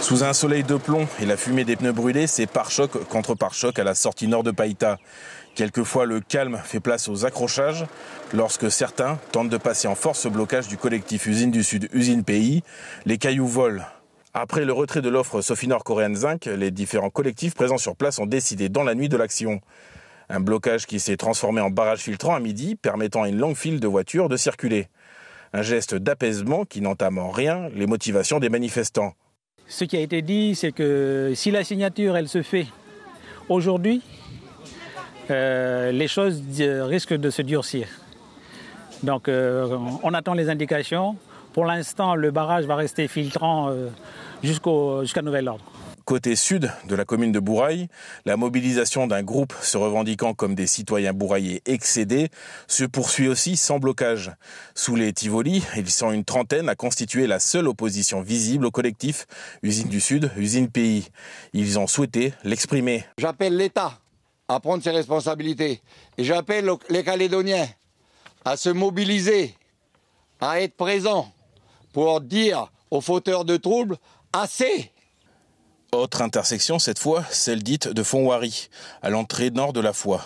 Sous un soleil de plomb et la fumée des pneus brûlés, c'est pare-choc contre pare-choc à la sortie nord de Païta. Quelquefois, le calme fait place aux accrochages lorsque certains tentent de passer en force au blocage du collectif Usine du Sud, Usine Pays. Les cailloux volent. Après le retrait de l'offre nord Coréenne Zinc, les différents collectifs présents sur place ont décidé dans la nuit de l'action. Un blocage qui s'est transformé en barrage filtrant à midi, permettant à une longue file de voitures de circuler. Un geste d'apaisement qui n'entame en rien les motivations des manifestants. Ce qui a été dit, c'est que si la signature, elle se fait aujourd'hui, euh, les choses euh, risquent de se durcir. Donc euh, on attend les indications. Pour l'instant, le barrage va rester filtrant jusqu'à nouvel ordre. Côté sud de la commune de Bouraille, la mobilisation d'un groupe se revendiquant comme des citoyens bouraillais excédés se poursuit aussi sans blocage. Sous les Tivoli, ils sont une trentaine à constituer la seule opposition visible au collectif Usine du Sud, Usine Pays. Ils ont souhaité l'exprimer. J'appelle l'État à prendre ses responsabilités et j'appelle les Calédoniens à se mobiliser, à être présents pour dire aux fauteurs de troubles assez autre intersection, cette fois, celle dite de Fonwari, à l'entrée nord de la foi.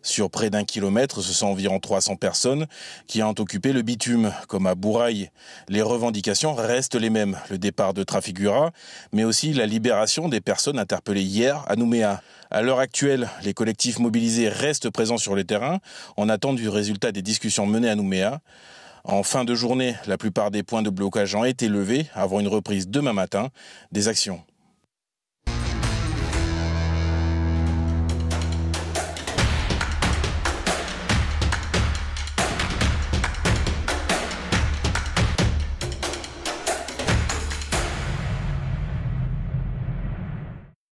Sur près d'un kilomètre, ce sont environ 300 personnes qui ont occupé le bitume, comme à Bourail. Les revendications restent les mêmes, le départ de Trafigura, mais aussi la libération des personnes interpellées hier à Nouméa. À l'heure actuelle, les collectifs mobilisés restent présents sur le terrain en attente du résultat des discussions menées à Nouméa. En fin de journée, la plupart des points de blocage ont été levés avant une reprise demain matin des actions.